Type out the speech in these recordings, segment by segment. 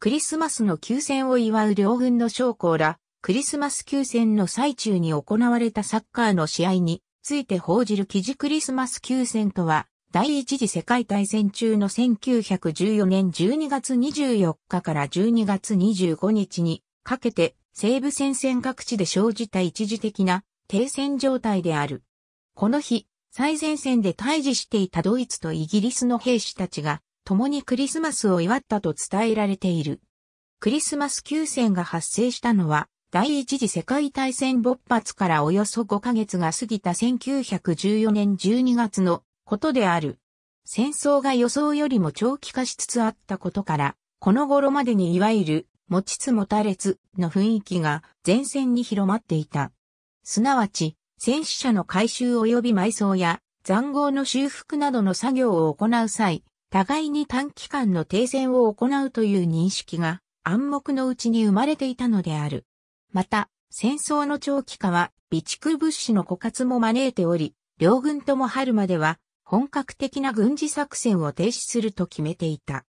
クリスマスの休戦を祝う両軍の将校ら、クリスマス休戦の最中に行われたサッカーの試合について報じる記事クリスマス休戦とは、第一次世界大戦中の1914年12月24日から12月25日にかけて西部戦線各地で生じた一時的な停戦状態である。この日、最前線で対峙していたドイツとイギリスの兵士たちが共にクリスマスを祝ったと伝えられている。クリスマス休戦が発生したのは、第一次世界大戦勃発からおよそ5ヶ月が過ぎた1914年12月のことである。戦争が予想よりも長期化しつつあったことから、この頃までにいわゆる持ちつ持たれつの雰囲気が前線に広まっていた。すなわち、戦死者の回収及び埋葬や残壕の修復などの作業を行う際、互いに短期間の停戦を行うという認識が暗黙のうちに生まれていたのである。また、戦争の長期化は備蓄物資の枯渇も招いており、両軍とも春までは本格的な軍事作戦を停止すると決めていた。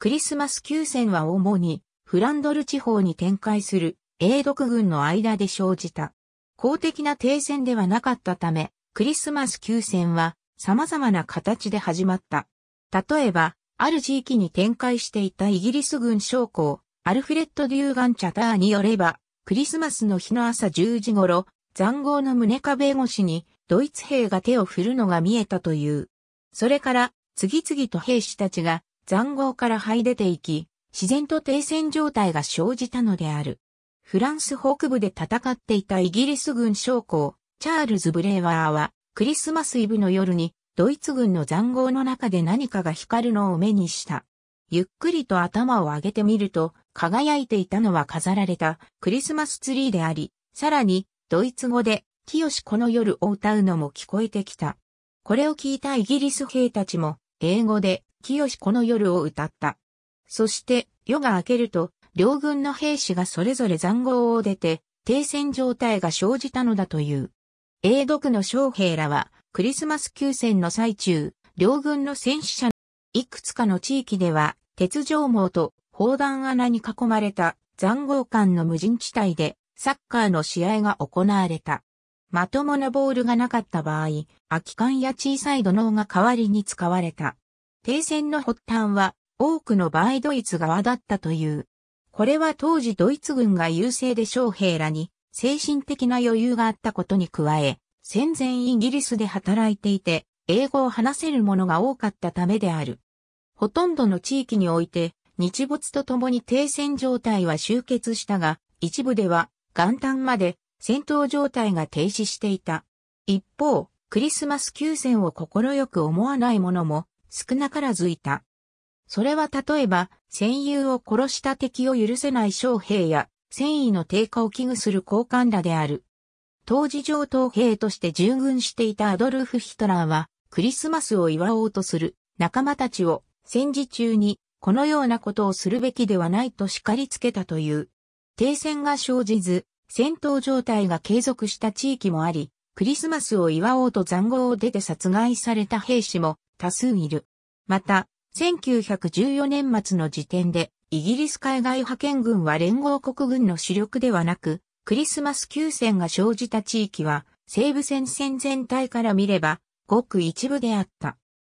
クリスマス休戦は主にフランドル地方に展開する英独軍の間で生じた。公的な停戦ではなかったため、クリスマス休戦は様々な形で始まった。例えば、ある地域に展開していたイギリス軍将校、アルフレッド・デューガン・チャターによれば、クリスマスの日の朝10時頃、残豪の胸壁越しに、ドイツ兵が手を振るのが見えたという。それから、次々と兵士たちが残豪から這い出ていき、自然と停戦状態が生じたのである。フランス北部で戦っていたイギリス軍将校、チャールズ・ブレーワーは、クリスマスイブの夜にドイツ軍の残壕の中で何かが光るのを目にした。ゆっくりと頭を上げてみると、輝いていたのは飾られたクリスマスツリーであり、さらに、ドイツ語で、清この夜を歌うのも聞こえてきた。これを聞いたイギリス兵たちも、英語で、清この夜を歌った。そして、夜が明けると、両軍の兵士がそれぞれ塹壕を出て、停戦状態が生じたのだという。英独の将兵らは、クリスマス休戦の最中、両軍の戦死者いくつかの地域では、鉄条網と砲弾穴に囲まれた残壕間の無人地帯でサッカーの試合が行われた。まともなボールがなかった場合、空き缶や小さい土のが代わりに使われた。停戦の発端は多くの場合ドイツ側だったという。これは当時ドイツ軍が優勢で将兵らに精神的な余裕があったことに加え、戦前イギリスで働いていて、英語を話せる者が多かったためである。ほとんどの地域において、日没とともに停戦状態は終結したが、一部では元旦まで戦闘状態が停止していた。一方、クリスマス休戦を快く思わない者も少なからずいた。それは例えば、戦友を殺した敵を許せない将兵や、戦意の低下を危惧する高官らである。当時上等兵として従軍していたアドルフ・ヒトラーは、クリスマスを祝おうとする仲間たちを戦時中にこのようなことをするべきではないと叱りつけたという。停戦が生じず、戦闘状態が継続した地域もあり、クリスマスを祝おうと塹壕を出て殺害された兵士も多数いる。また、1914年末の時点で、イギリス海外派遣軍は連合国軍の主力ではなく、クリスマス休戦が生じた地域は、西部戦線全体から見れば、ごく一部であった。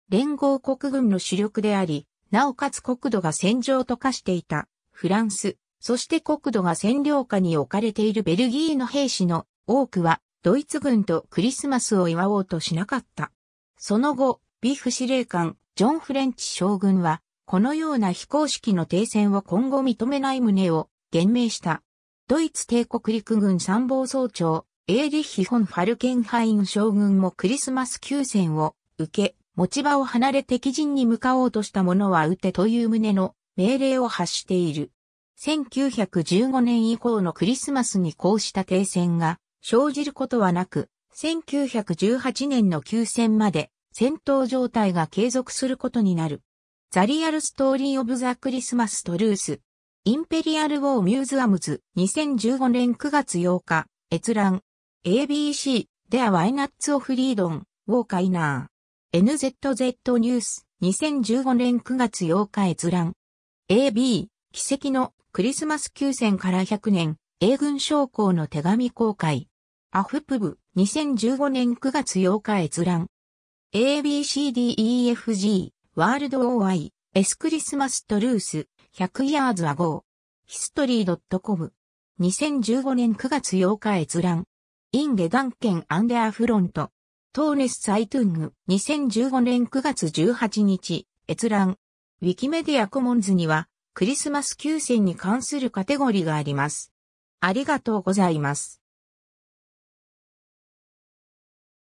連合国軍の主力であり、なおかつ国土が戦場と化していた、フランス、そして国土が占領下に置かれているベルギーの兵士の多くは、ドイツ軍とクリスマスを祝おうとしなかった。その後、ビフ司令官、ジョン・フレンチ将軍は、このような非公式の停戦を今後認めない旨を言明した。ドイツ帝国陸軍参謀総長、エーリッヒ・フォン・ファルケンハイン将軍もクリスマス休戦を受け、持ち場を離れ敵陣に向かおうとした者は撃てという旨の命令を発している。1915年以降のクリスマスにこうした停戦が生じることはなく、1918年の休戦まで戦闘状態が継続することになる。ザリアルストーリーオブザクリスマストルースインペリアル・ウォー・ミューズアムズ、2015年9月8日、閲覧。ABC、t h e イナッツオフリ t s of ォー e イ d o n NZZ ニュース、2015年9月8日閲覧。AB、奇跡のクリスマス休戦から100年、英軍将校の手紙公開。アフプブ、2015年9月8日閲覧。ABCDEFG、ワールド OI、エスクリスマストルース。100 years ago. history.com 2015年9月8日閲覧。インゲダンケンアンデアフロント。トーネス・サイトゥング。2015年9月18日。閲覧。ウィキメディアコモンズには、クリスマス休戦に関するカテゴリーがあります。ありがとうございます。